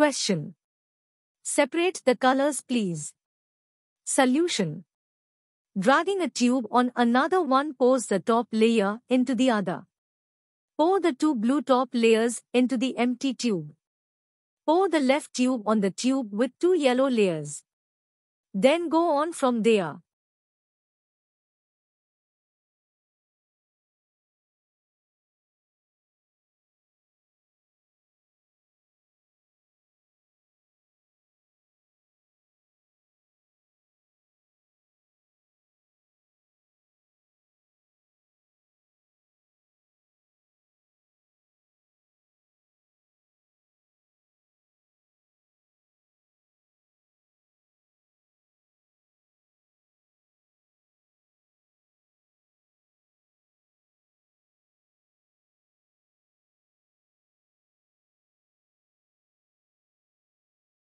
Question. Separate the colors please. Solution. Dragging a tube on another one pours the top layer into the other. Pour the two blue top layers into the empty tube. Pour the left tube on the tube with two yellow layers. Then go on from there.